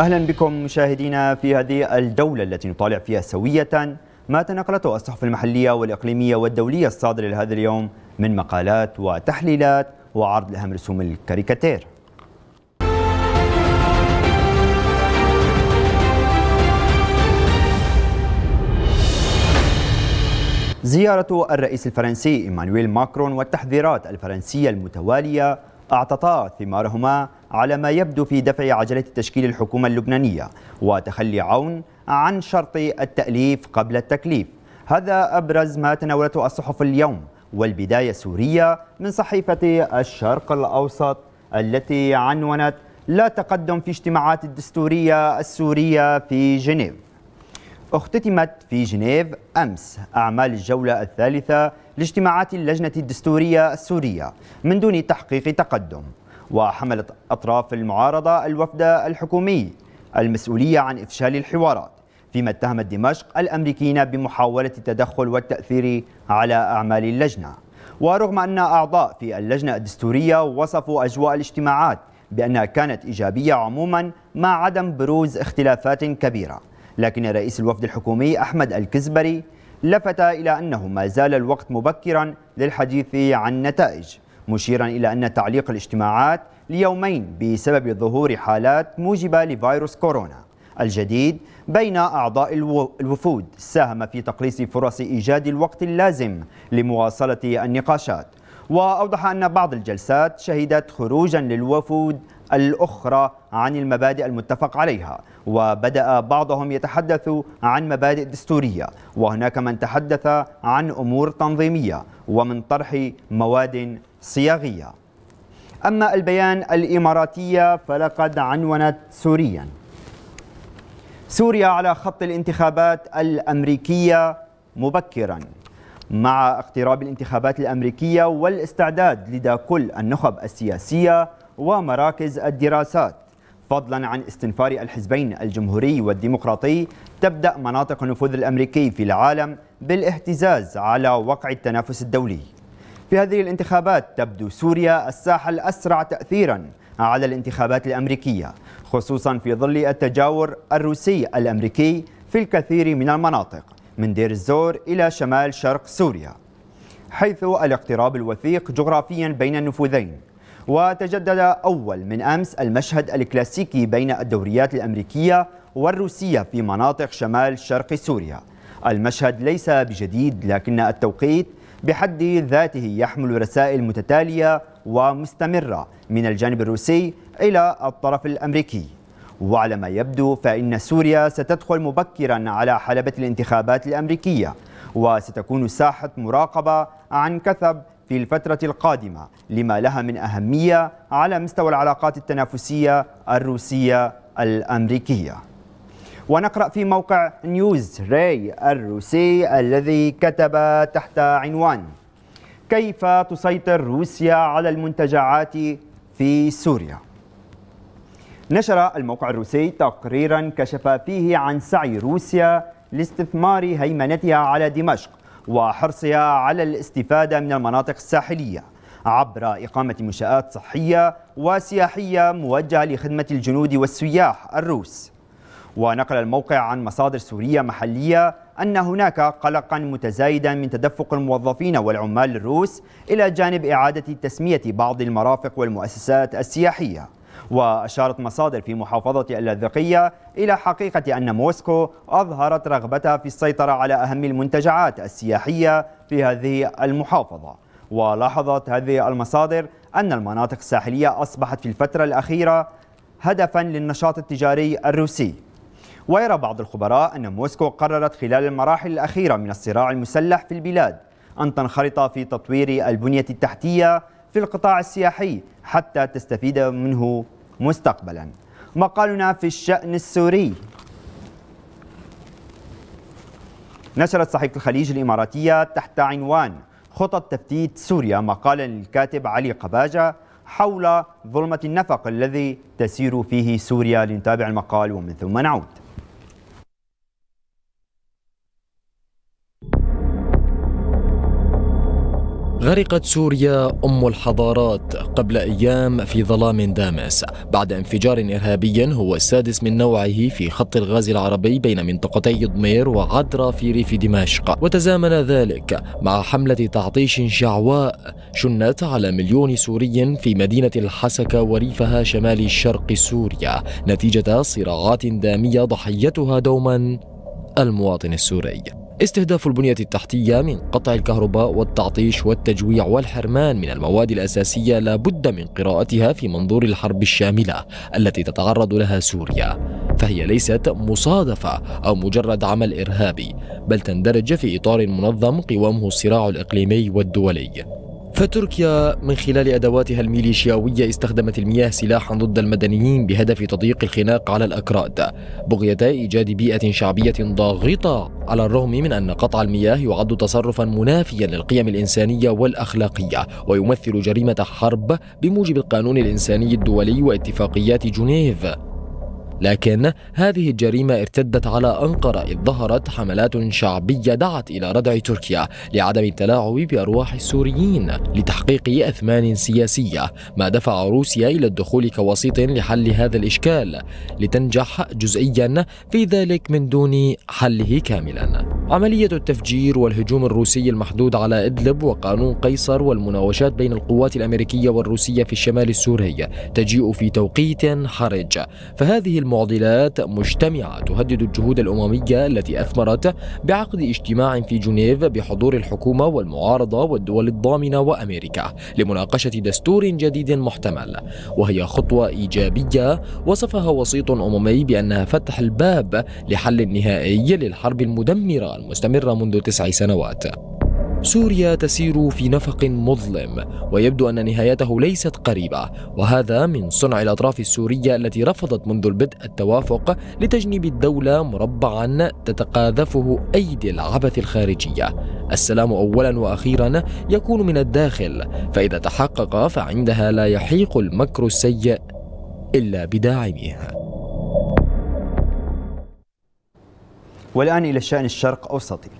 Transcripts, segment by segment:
أهلا بكم مشاهدينا في هذه الجولة التي نطالع فيها سوية ما تنقلته الصحف المحلية والإقليمية والدولية الصادرة لهذا اليوم من مقالات وتحليلات وعرض لأهم رسوم الكاريكاتير زيارة الرئيس الفرنسي إيمانويل ماكرون والتحذيرات الفرنسية المتوالية أعطتا ثمارهما على ما يبدو في دفع عجلة تشكيل الحكومة اللبنانية وتخلي عون عن شرط التأليف قبل التكليف هذا أبرز ما تناولته الصحف اليوم والبداية السورية من صحيفة الشرق الأوسط التي عنونت لا تقدم في اجتماعات الدستورية السورية في جنيف اختتمت في جنيف أمس أعمال الجولة الثالثة لاجتماعات اللجنة الدستورية السورية من دون تحقيق تقدم وحملت أطراف المعارضة الوفد الحكومي المسؤولية عن إفشال الحوارات فيما اتهمت دمشق الأمريكيين بمحاولة التدخل والتأثير على أعمال اللجنة ورغم أن أعضاء في اللجنة الدستورية وصفوا أجواء الاجتماعات بأنها كانت إيجابية عموما مع عدم بروز اختلافات كبيرة لكن رئيس الوفد الحكومي أحمد الكزبري لفت إلى أنه ما زال الوقت مبكرا للحديث عن نتائج مشيرا إلى أن تعليق الاجتماعات ليومين بسبب ظهور حالات موجبة لفيروس كورونا الجديد بين أعضاء الوفود ساهم في تقليص فرص إيجاد الوقت اللازم لمواصلة النقاشات وأوضح أن بعض الجلسات شهدت خروجا للوفود الأخرى عن المبادئ المتفق عليها وبدأ بعضهم يتحدث عن مبادئ دستورية وهناك من تحدث عن أمور تنظيمية ومن طرح مواد صياغية أما البيان الإماراتية فلقد عنونت سوريا سوريا على خط الانتخابات الأمريكية مبكراً مع اقتراب الانتخابات الأمريكية والاستعداد لدى كل النخب السياسية ومراكز الدراسات فضلا عن استنفار الحزبين الجمهوري والديمقراطي تبدأ مناطق النفوذ الأمريكي في العالم بالاهتزاز على وقع التنافس الدولي في هذه الانتخابات تبدو سوريا الساحة الأسرع تأثيرا على الانتخابات الأمريكية خصوصا في ظل التجاور الروسي الأمريكي في الكثير من المناطق من دير الزور إلى شمال شرق سوريا حيث الاقتراب الوثيق جغرافيا بين النفوذين وتجدد أول من أمس المشهد الكلاسيكي بين الدوريات الأمريكية والروسية في مناطق شمال شرق سوريا المشهد ليس بجديد لكن التوقيت بحد ذاته يحمل رسائل متتالية ومستمرة من الجانب الروسي إلى الطرف الأمريكي وعلى ما يبدو فإن سوريا ستدخل مبكرا على حلبة الانتخابات الأمريكية وستكون ساحة مراقبة عن كثب في الفترة القادمة لما لها من أهمية على مستوى العلاقات التنافسية الروسية الأمريكية ونقرأ في موقع نيوز راي الروسي الذي كتب تحت عنوان كيف تسيطر روسيا على المنتجعات في سوريا نشر الموقع الروسي تقريرا كشف فيه عن سعي روسيا لاستثمار هيمنتها على دمشق وحرصها على الاستفادة من المناطق الساحلية عبر إقامة منشآت صحية وسياحية موجهة لخدمة الجنود والسياح الروس ونقل الموقع عن مصادر سورية محلية أن هناك قلقا متزايدا من تدفق الموظفين والعمال الروس إلى جانب إعادة تسمية بعض المرافق والمؤسسات السياحية وأشارت مصادر في محافظة اللاذقية إلى حقيقة أن موسكو أظهرت رغبتها في السيطرة على أهم المنتجعات السياحية في هذه المحافظة ولاحظت هذه المصادر أن المناطق الساحلية أصبحت في الفترة الأخيرة هدفا للنشاط التجاري الروسي ويرى بعض الخبراء أن موسكو قررت خلال المراحل الأخيرة من الصراع المسلح في البلاد أن تنخرط في تطوير البنية التحتية في القطاع السياحي حتى تستفيد منه مستقبلا مقالنا في الشأن السوري نشرت صحيفة الخليج الإماراتية تحت عنوان خطط تفتيت سوريا مقالا للكاتب علي قباجة حول ظلمة النفق الذي تسير فيه سوريا لنتابع المقال ومن ثم نعود غرقت سوريا ام الحضارات قبل ايام في ظلام دامس بعد انفجار ارهابي هو السادس من نوعه في خط الغاز العربي بين منطقتي ضمير وعدرا في ريف دمشق وتزامن ذلك مع حمله تعطيش شعواء شنت على مليون سوري في مدينه الحسكه وريفها شمال شرق سوريا نتيجه صراعات داميه ضحيتها دوما المواطن السوري استهداف البنية التحتية من قطع الكهرباء والتعطيش والتجويع والحرمان من المواد الأساسية لا بد من قراءتها في منظور الحرب الشاملة التي تتعرض لها سوريا فهي ليست مصادفة أو مجرد عمل إرهابي بل تندرج في إطار منظم قوامه الصراع الإقليمي والدولي فتركيا من خلال أدواتها الميليشياوية استخدمت المياه سلاحا ضد المدنيين بهدف تضييق الخناق على الأكراد بغيتا إيجاد بيئة شعبية ضاغطة على الرغم من أن قطع المياه يعد تصرفا منافيا للقيم الإنسانية والأخلاقية ويمثل جريمة حرب بموجب القانون الإنساني الدولي واتفاقيات جنيف لكن هذه الجريمة ارتدت على أنقرة إذ ظهرت حملات شعبية دعت إلى ردع تركيا لعدم التلاعب بأرواح السوريين لتحقيق أثمان سياسية ما دفع روسيا إلى الدخول كوسيط لحل هذا الإشكال لتنجح جزئيا في ذلك من دون حله كاملا عملية التفجير والهجوم الروسي المحدود على إدلب وقانون قيصر والمناوشات بين القوات الأمريكية والروسية في الشمال السوري تجيء في توقيت حرج فهذه المعضلات مجتمعة تهدد الجهود الأممية التي أثمرت بعقد اجتماع في جنيف بحضور الحكومة والمعارضة والدول الضامنة وأمريكا لمناقشة دستور جديد محتمل وهي خطوة إيجابية وصفها وسيط أممي بأنها فتح الباب لحل نهائي للحرب المدمرة المستمرة منذ تسع سنوات سوريا تسير في نفق مظلم ويبدو أن نهايته ليست قريبة وهذا من صنع الأطراف السورية التي رفضت منذ البدء التوافق لتجنيب الدولة مربعا تتقاذفه أيدي العبث الخارجية السلام أولا وأخيرا يكون من الداخل فإذا تحقق فعندها لا يحيق المكر السيء إلا بداعميه والآن إلى الشأن الشرق أوسطي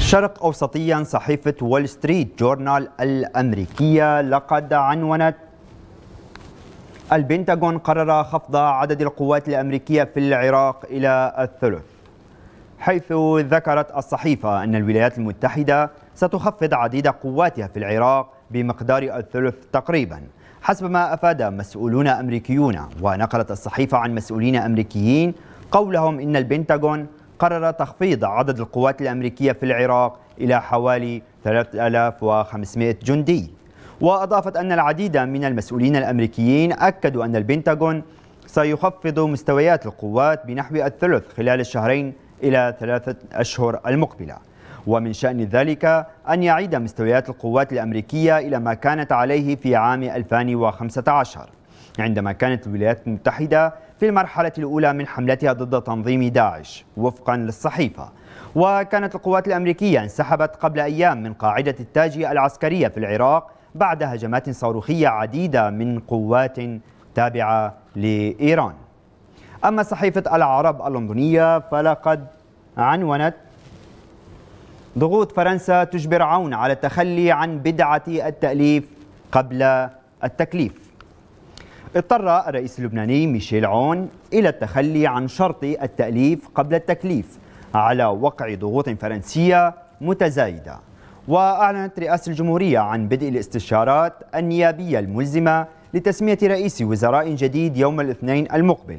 شرق أوسطيا صحيفة وول ستريت جورنال الأمريكية لقد عنونت البنتاغون قرر خفض عدد القوات الأمريكية في العراق إلى الثلث حيث ذكرت الصحيفة أن الولايات المتحدة ستخفض عديد قواتها في العراق بمقدار الثلث تقريبا حسب ما أفاد مسؤولون أمريكيون ونقلت الصحيفة عن مسؤولين أمريكيين قولهم إن البنتاغون قرر تخفيض عدد القوات الأمريكية في العراق إلى حوالي 3500 جندي وأضافت أن العديد من المسؤولين الأمريكيين أكدوا أن البنتاغون سيخفض مستويات القوات بنحو الثلث خلال الشهرين إلى ثلاثة أشهر المقبلة ومن شأن ذلك أن يعيد مستويات القوات الأمريكية إلى ما كانت عليه في عام 2015 عندما كانت الولايات المتحدة في المرحلة الأولى من حملتها ضد تنظيم داعش وفقا للصحيفة وكانت القوات الأمريكية انسحبت قبل أيام من قاعدة التاج العسكرية في العراق بعد هجمات صاروخية عديدة من قوات تابعة لإيران أما صحيفة العرب اللندنية فلقد عنونت ضغوط فرنسا تجبر عون على التخلي عن بدعة التأليف قبل التكليف اضطر الرئيس اللبناني ميشيل عون إلى التخلي عن شرط التأليف قبل التكليف على وقع ضغوط فرنسية متزايدة وأعلنت رئاسة الجمهورية عن بدء الاستشارات النيابية الملزمة لتسمية رئيس وزراء جديد يوم الاثنين المقبل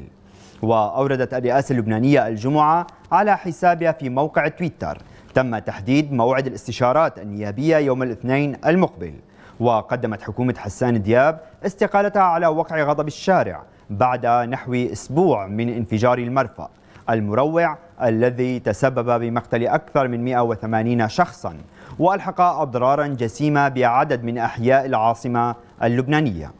وأوردت الرئاسة اللبنانية الجمعة على حسابها في موقع تويتر تم تحديد موعد الاستشارات النيابية يوم الاثنين المقبل وقدمت حكومة حسان دياب استقالتها على وقع غضب الشارع بعد نحو أسبوع من انفجار المرفأ المروع الذي تسبب بمقتل أكثر من 180 شخصا وألحق أضرارا جسيمة بعدد من أحياء العاصمة اللبنانية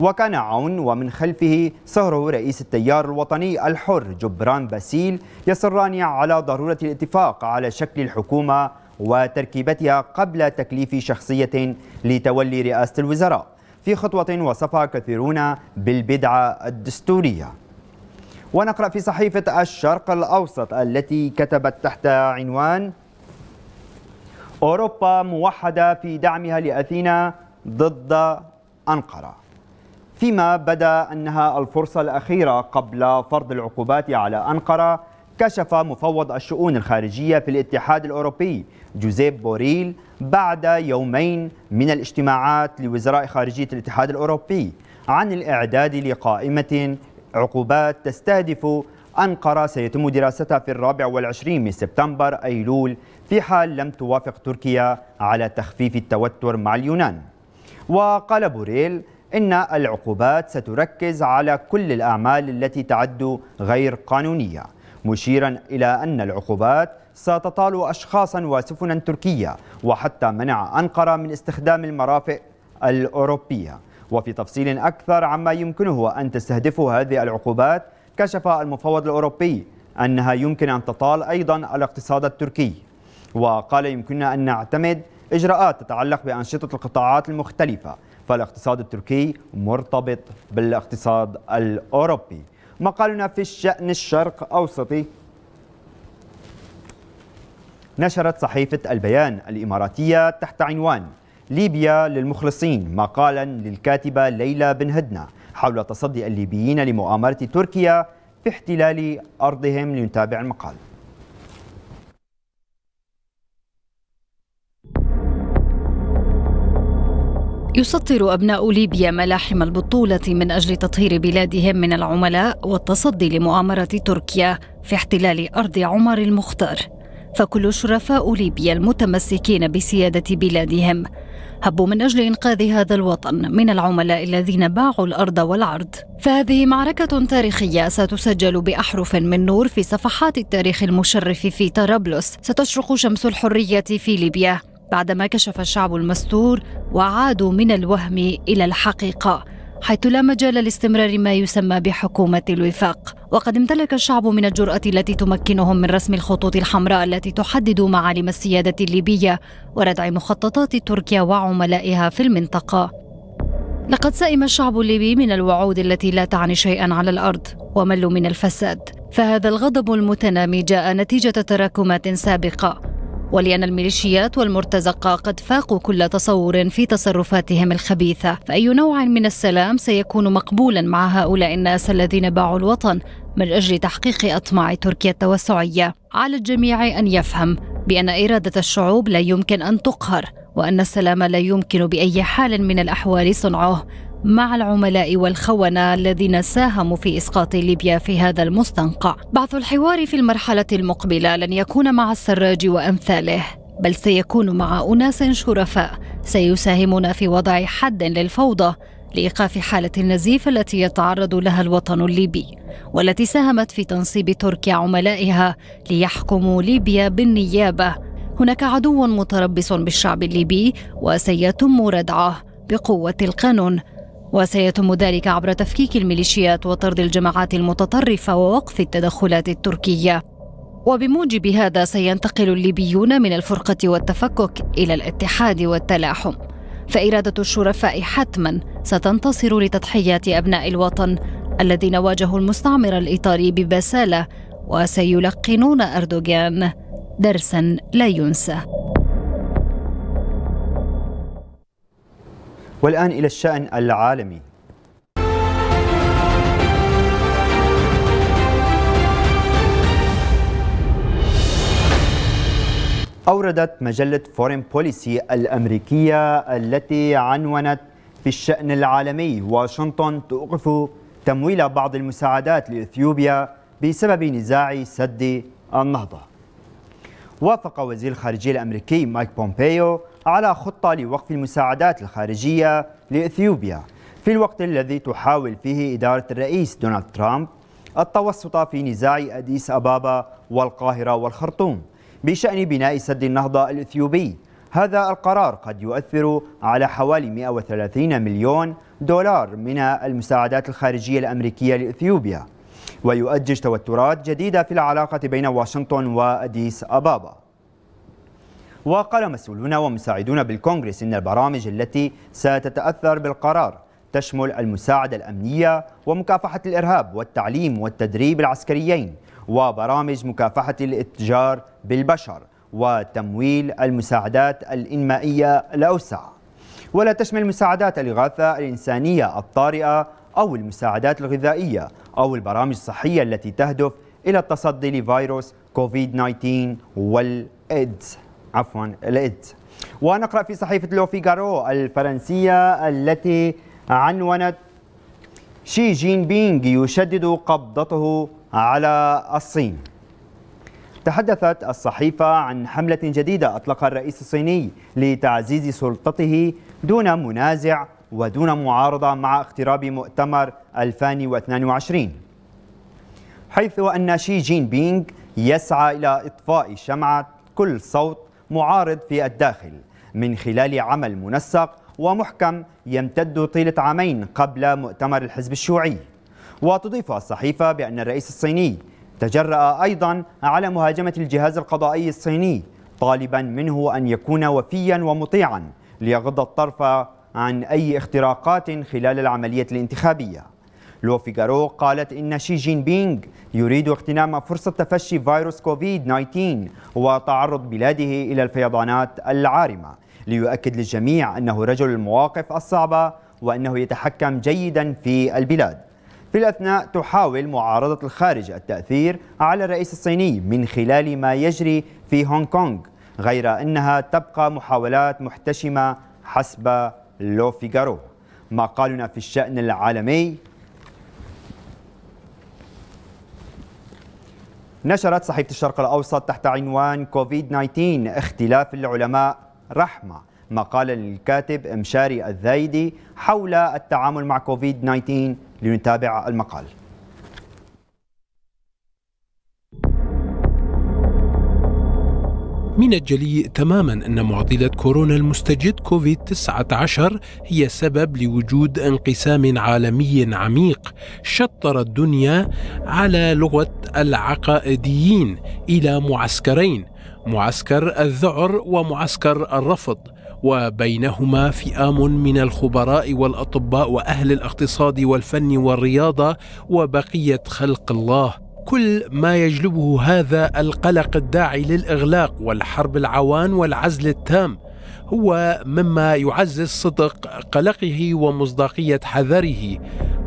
وكان عون ومن خلفه صهره رئيس التيار الوطني الحر جبران باسيل يصران على ضرورة الاتفاق على شكل الحكومة وتركيبتها قبل تكليف شخصية لتولي رئاسة الوزراء في خطوة وصفها كثيرون بالبدعة الدستورية ونقرأ في صحيفة الشرق الأوسط التي كتبت تحت عنوان أوروبا موحدة في دعمها لأثينا ضد أنقرة فيما بدا انها الفرصه الاخيره قبل فرض العقوبات على انقره كشف مفوض الشؤون الخارجيه في الاتحاد الاوروبي جوزيب بوريل بعد يومين من الاجتماعات لوزراء خارجيه الاتحاد الاوروبي عن الاعداد لقائمه عقوبات تستهدف أنقرة سيتم دراستها في الرابع والعشرين من سبتمبر أيلول في حال لم توافق تركيا على تخفيف التوتر مع اليونان وقال بوريل إن العقوبات ستركز على كل الأعمال التي تعد غير قانونية مشيرا إلى أن العقوبات ستطال أشخاصا وسفنا تركية وحتى منع أنقرة من استخدام المرافق الأوروبية وفي تفصيل أكثر عما يمكنه أن تستهدفه هذه العقوبات كشف المفوض الأوروبي أنها يمكن أن تطال أيضا الاقتصاد التركي وقال يمكننا أن نعتمد إجراءات تتعلق بأنشطة القطاعات المختلفة فالاقتصاد التركي مرتبط بالاقتصاد الأوروبي مقالنا في الشأن الشرق أوسطي نشرت صحيفة البيان الإماراتية تحت عنوان ليبيا للمخلصين مقالا للكاتبة ليلى بن هدنة حول تصدي الليبيين لمؤامرة تركيا في احتلال أرضهم لنتابع المقال يسطر أبناء ليبيا ملاحم البطولة من أجل تطهير بلادهم من العملاء والتصدي لمؤامرة تركيا في احتلال أرض عمر المختار فكل شرفاء ليبيا المتمسكين بسيادة بلادهم هبوا من أجل إنقاذ هذا الوطن من العملاء الذين باعوا الأرض والعرض فهذه معركة تاريخية ستسجل بأحرف من نور في صفحات التاريخ المشرف في طرابلس ستشرق شمس الحرية في ليبيا بعدما كشف الشعب المستور وعادوا من الوهم الى الحقيقه حيث لا مجال لاستمرار ما يسمى بحكومه الوفاق وقد امتلك الشعب من الجراه التي تمكنهم من رسم الخطوط الحمراء التي تحدد معالم السياده الليبيه وردع مخططات تركيا وعملائها في المنطقه لقد سئم الشعب الليبي من الوعود التي لا تعني شيئا على الارض وملوا من الفساد فهذا الغضب المتنامي جاء نتيجه تراكمات سابقه ولأن الميليشيات والمرتزقة قد فاقوا كل تصور في تصرفاتهم الخبيثة فأي نوع من السلام سيكون مقبولا مع هؤلاء الناس الذين باعوا الوطن من أجل تحقيق أطماع تركيا التوسعية على الجميع أن يفهم بأن إرادة الشعوب لا يمكن أن تقهر وأن السلام لا يمكن بأي حال من الأحوال صنعه مع العملاء والخونة الذين ساهموا في إسقاط ليبيا في هذا المستنقع بعث الحوار في المرحلة المقبلة لن يكون مع السراج وأمثاله بل سيكون مع أناس شرفاء سيساهمون في وضع حد للفوضى لإيقاف حالة النزيف التي يتعرض لها الوطن الليبي والتي ساهمت في تنصيب تركيا عملائها ليحكموا ليبيا بالنيابة هناك عدو متربص بالشعب الليبي وسيتم ردعه بقوة القانون وسيتم ذلك عبر تفكيك الميليشيات وطرد الجماعات المتطرفة ووقف التدخلات التركية وبموجب هذا سينتقل الليبيون من الفرقة والتفكك إلى الاتحاد والتلاحم فإرادة الشرفاء حتما ستنتصر لتضحيات أبناء الوطن الذين واجهوا المستعمر الإيطالي ببسالة وسيلقنون أردوغان درسا لا ينسى والآن إلى الشأن العالمي أوردت مجلة فورين بوليسي الأمريكية التي عنونت في الشأن العالمي واشنطن توقف تمويل بعض المساعدات لإثيوبيا بسبب نزاع سد النهضة وافق وزير الخارجية الأمريكي مايك بومبيو على خطة لوقف المساعدات الخارجية لإثيوبيا في الوقت الذي تحاول فيه إدارة الرئيس دونالد ترامب التوسط في نزاع أديس أبابا والقاهرة والخرطوم بشأن بناء سد النهضة الإثيوبي هذا القرار قد يؤثر على حوالي 130 مليون دولار من المساعدات الخارجية الأمريكية لإثيوبيا ويؤجج توترات جديدة في العلاقة بين واشنطن وأديس أبابا وقال مسؤولون ومساعدون بالكونغرس إن البرامج التي ستتأثر بالقرار تشمل المساعدة الأمنية ومكافحة الإرهاب والتعليم والتدريب العسكريين وبرامج مكافحة الاتجار بالبشر وتمويل المساعدات الإنمائية الأوسع ولا تشمل مساعدات الإغاثة الإنسانية الطارئة أو المساعدات الغذائية أو البرامج الصحية التي تهدف إلى التصدي لفيروس كوفيد-19 والإيدز عفوا الإيدز ونقرأ في صحيفة لوفيغارو الفرنسية التي عنونت شي جين بينغ يشدد قبضته على الصين تحدثت الصحيفة عن حملة جديدة أطلقها الرئيس الصيني لتعزيز سلطته دون منازع ودون معارضة مع اقتراب مؤتمر 2022 حيث أن شي جين بينغ يسعى إلى إطفاء شمعة كل صوت معارض في الداخل من خلال عمل منسق ومحكم يمتد طيلة عامين قبل مؤتمر الحزب الشيوعي وتضيف الصحيفة بأن الرئيس الصيني تجرأ أيضا على مهاجمة الجهاز القضائي الصيني طالبا منه أن يكون وفيا ومطيعا ليغض الطرف عن أي اختراقات خلال العملية الانتخابية لو فيغارو قالت إن شي جين بينغ يريد اغتنام فرصة تفشي فيروس كوفيد-19 وتعرض بلاده إلى الفيضانات العارمة ليؤكد للجميع أنه رجل المواقف الصعبة وأنه يتحكم جيدا في البلاد في الأثناء تحاول معارضة الخارج التأثير على الرئيس الصيني من خلال ما يجري في هونغ كونغ غير أنها تبقى محاولات محتشمة حسب لو فيجارو مقالنا في الشأن العالمي نشرت صحيفة الشرق الأوسط تحت عنوان كوفيد 19 اختلاف العلماء رحمة مقالا للكاتب مشاري الذايدي حول التعامل مع كوفيد 19 لنتابع المقال من الجلي تماما أن معضلة كورونا المستجد كوفيد 19 هي سبب لوجود انقسام عالمي عميق شطر الدنيا على لغة العقائديين إلى معسكرين معسكر الذعر ومعسكر الرفض وبينهما فئام من الخبراء والاطباء واهل الاقتصاد والفن والرياضه وبقيه خلق الله كل ما يجلبه هذا القلق الداعي للاغلاق والحرب العوان والعزل التام هو مما يعزز صدق قلقه ومصداقيه حذره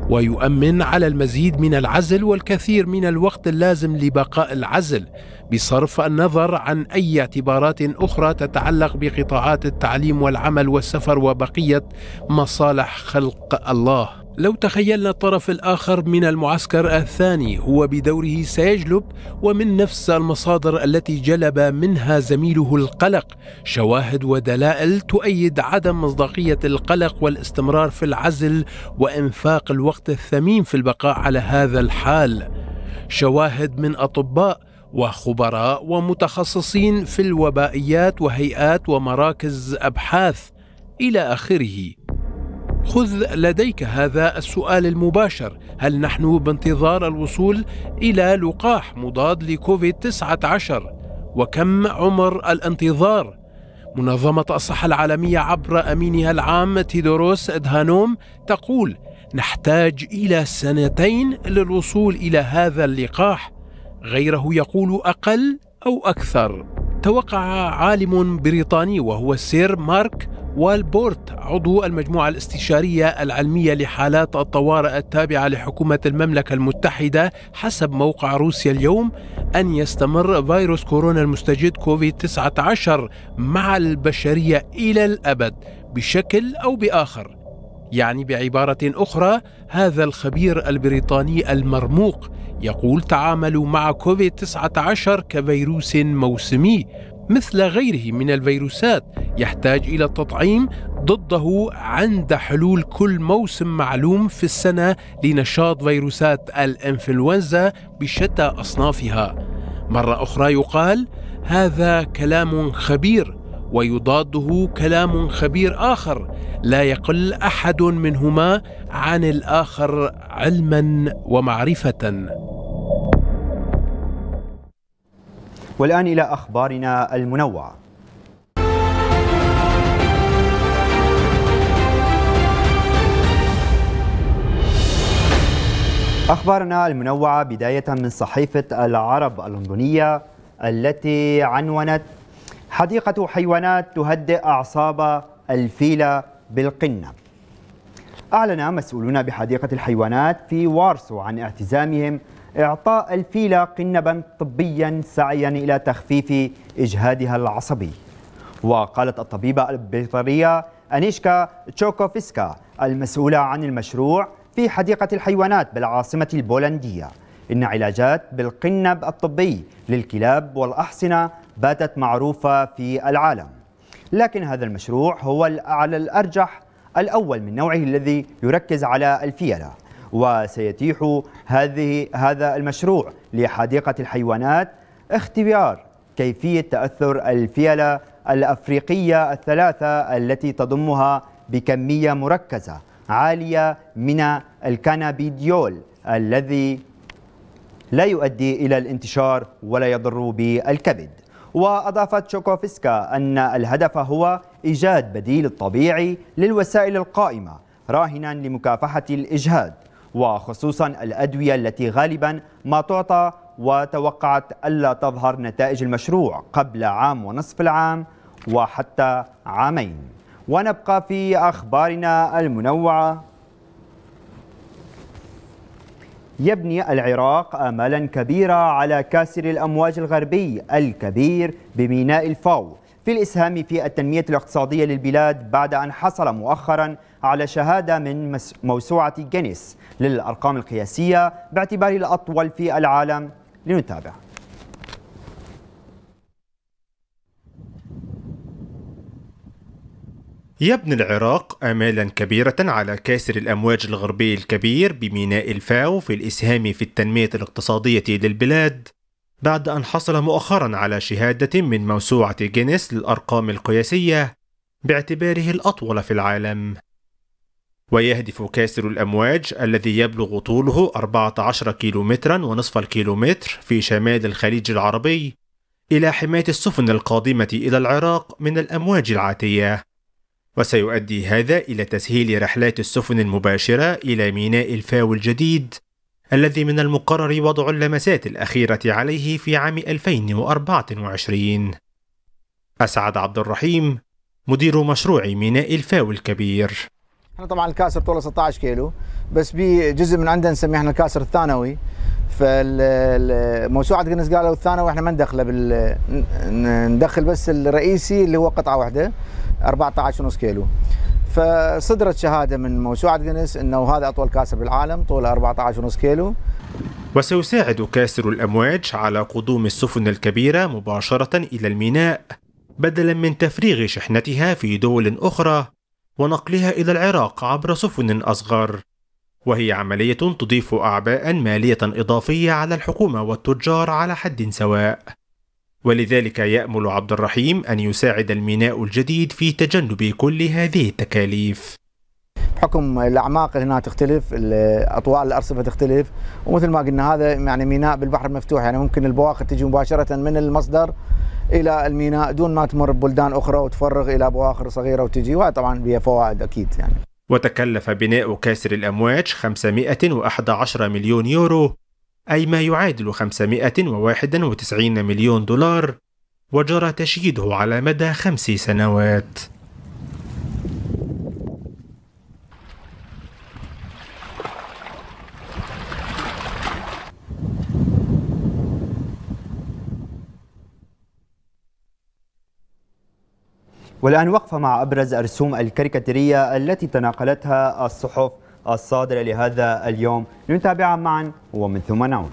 ويؤمن على المزيد من العزل والكثير من الوقت اللازم لبقاء العزل بصرف النظر عن اي اعتبارات اخرى تتعلق بقطاعات التعليم والعمل والسفر وبقيه مصالح خلق الله لو تخيلنا الطرف الآخر من المعسكر الثاني هو بدوره سيجلب ومن نفس المصادر التي جلب منها زميله القلق شواهد ودلائل تؤيد عدم مصداقية القلق والاستمرار في العزل وإنفاق الوقت الثمين في البقاء على هذا الحال شواهد من أطباء وخبراء ومتخصصين في الوبائيات وهيئات ومراكز أبحاث إلى آخره خذ لديك هذا السؤال المباشر هل نحن بانتظار الوصول إلى لقاح مضاد لكوفيد 19 وكم عمر الانتظار؟ منظمة الصحة العالمية عبر أمينها العام تيدوروس أدهانوم تقول نحتاج إلى سنتين للوصول إلى هذا اللقاح غيره يقول أقل أو أكثر توقع عالم بريطاني وهو السير مارك والبورت عضو المجموعة الاستشارية العلمية لحالات الطوارئ التابعة لحكومة المملكة المتحدة حسب موقع روسيا اليوم أن يستمر فيروس كورونا المستجد كوفيد-19 مع البشرية إلى الأبد بشكل أو بآخر يعني بعبارة أخرى هذا الخبير البريطاني المرموق يقول تعاملوا مع كوفيد 19 كفيروس موسمي مثل غيره من الفيروسات يحتاج إلى التطعيم ضده عند حلول كل موسم معلوم في السنة لنشاط فيروسات الإنفلونزا بشتى أصنافها. مرة أخرى يقال: هذا كلام خبير ويضاده كلام خبير آخر لا يقل أحد منهما عن الآخر علما ومعرفة. والآن إلى أخبارنا المنوعة أخبارنا المنوعة بداية من صحيفة العرب اللندنية التي عنونت حديقة حيوانات تهدئ أعصاب الفيلة بالقنة أعلن مسؤولون بحديقة الحيوانات في وارسو عن اعتزامهم إعطاء الفيلة قنبا طبيا سعيا إلى تخفيف إجهادها العصبي وقالت الطبيبة البيطرية أنيشكا تشوكوفيسكا المسؤولة عن المشروع في حديقة الحيوانات بالعاصمة البولندية إن علاجات بالقنب الطبي للكلاب والأحصنة باتت معروفة في العالم لكن هذا المشروع هو على الأرجح الأول من نوعه الذي يركز على الفيلة وسيتيح هذه هذا المشروع لحديقة الحيوانات اختبار كيفية تأثر الفيلة الأفريقية الثلاثة التي تضمها بكمية مركزة عالية من الكانابيديول الذي لا يؤدي إلى الانتشار ولا يضر بالكبد وأضافت شوكوفسكا أن الهدف هو إيجاد بديل طبيعي للوسائل القائمة راهنا لمكافحة الإجهاد وخصوصا الأدوية التي غالبا ما تعطى وتوقعت ألا تظهر نتائج المشروع قبل عام ونصف العام وحتى عامين ونبقى في أخبارنا المنوعة يبني العراق آمالا كبيرة على كاسر الأمواج الغربي الكبير بميناء الفاو في الإسهام في التنمية الاقتصادية للبلاد بعد أن حصل مؤخرا على شهادة من موسوعة جينيس للأرقام القياسية باعتباره الأطول في العالم لنتابع يبني العراق آمالا كبيرة على كاسر الأمواج الغربي الكبير بميناء الفاو في الإسهام في التنمية الاقتصادية للبلاد بعد أن حصل مؤخرا على شهادة من موسوعة جينيس للأرقام القياسية باعتباره الأطول في العالم ويهدف كاسر الأمواج الذي يبلغ طوله 14 كيلومترا ونصف الكيلومتر في شمال الخليج العربي إلى حماية السفن القادمة إلى العراق من الأمواج العاتية وسيؤدي هذا إلى تسهيل رحلات السفن المباشرة إلى ميناء الفاو الجديد الذي من المقرر وضع اللمسات الأخيرة عليه في عام 2024 أسعد عبد الرحيم مدير مشروع ميناء الفاو الكبير احنا طبعا الكاسر طوله 16 كيلو بس بي جزء من عندنا نسميه احنا الكاسر الثانوي فموسوعه قنص قالوا الثانوي احنا ما ندخله بال ندخل بس الرئيسي اللي هو قطعه واحده 14 ونص كيلو فصدرت شهاده من موسوعه قنص انه هذا اطول كاسر بالعالم طوله 14 ونص كيلو وسيساعد كاسر الامواج على قدوم السفن الكبيره مباشره الى الميناء بدلا من تفريغ شحنتها في دول اخرى ونقلها إلى العراق عبر سفن أصغر وهي عملية تضيف أعباء مالية إضافية على الحكومة والتجار على حد سواء ولذلك يأمل عبد الرحيم أن يساعد الميناء الجديد في تجنب كل هذه التكاليف بحكم الاعماق هنا تختلف اطوال الارصفه تختلف ومثل ما قلنا هذا يعني ميناء بالبحر المفتوح يعني ممكن البواخر تجي مباشره من المصدر الى الميناء دون ما تمر ببلدان اخرى وتفرغ الى بواخر صغيره وتجي وطبعا بها فوائد اكيد يعني وتكلف بناء كاسر الامواج 511 مليون يورو اي ما يعادل 591 مليون دولار وجرى تشييده على مدى خمس سنوات والآن وقفة مع أبرز الرسوم الكاريكاتيرية التي تناقلتها الصحف الصادرة لهذا اليوم لنتابعها معا ومن ثم نعود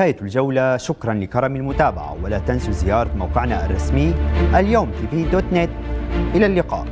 نهاية الجولة شكرا لكرم المتابعة ولا تنسوا زيارة موقعنا الرسمي اليوم تي في دوت نت إلى اللقاء